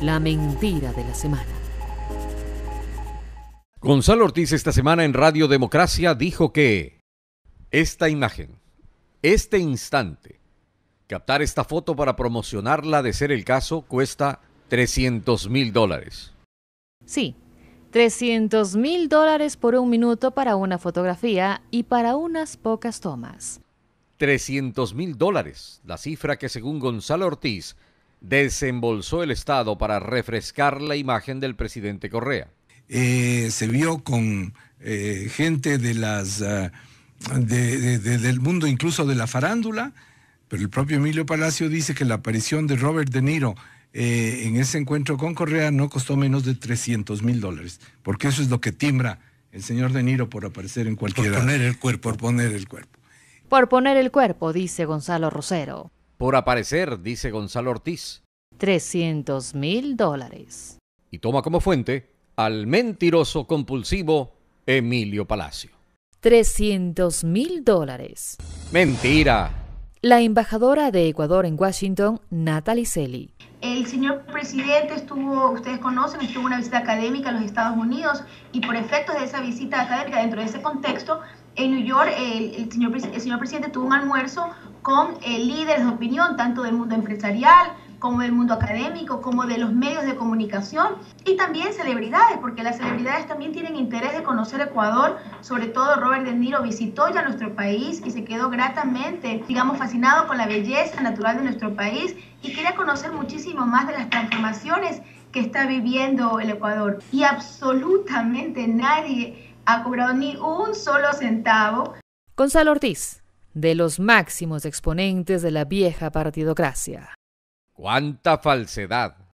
la mentira de la semana. Gonzalo Ortiz esta semana en Radio Democracia dijo que esta imagen, este instante, captar esta foto para promocionarla de ser el caso cuesta 300 mil dólares. Sí, 300 mil dólares por un minuto para una fotografía y para unas pocas tomas. 300 mil dólares, la cifra que según Gonzalo Ortiz desembolsó el Estado para refrescar la imagen del presidente Correa? Eh, se vio con eh, gente de las, ah, del mundo, incluso de la farándula, pero el propio Emilio Palacio dice que la aparición de Robert De Niro eh, en ese encuentro con Correa no costó menos de 300 mil dólares, porque eso es lo que timbra el señor De Niro por aparecer en cualquier... Por poner el cuerpo. Por poner el cuerpo. Por poner el cuerpo, dice Gonzalo Rosero por aparecer, dice Gonzalo Ortiz. 300 mil dólares. Y toma como fuente al mentiroso compulsivo Emilio Palacio. 300 mil dólares. Mentira. La embajadora de Ecuador en Washington, Natalie Selly. El señor presidente estuvo, ustedes conocen, estuvo una visita académica a los Estados Unidos y por efectos de esa visita académica dentro de ese contexto, en New York el, el señor presidente tuvo un almuerzo con líderes de opinión, tanto del mundo empresarial como del mundo académico, como de los medios de comunicación y también celebridades, porque las celebridades también tienen interés de conocer Ecuador, sobre todo Robert De Niro visitó ya nuestro país y se quedó gratamente, digamos, fascinado con la belleza natural de nuestro país y quería conocer muchísimo más de las transformaciones que está viviendo el Ecuador. Y absolutamente nadie ha cobrado ni un solo centavo. Gonzalo Ortiz, de los máximos exponentes de la vieja partidocracia. ¡Cuánta falsedad!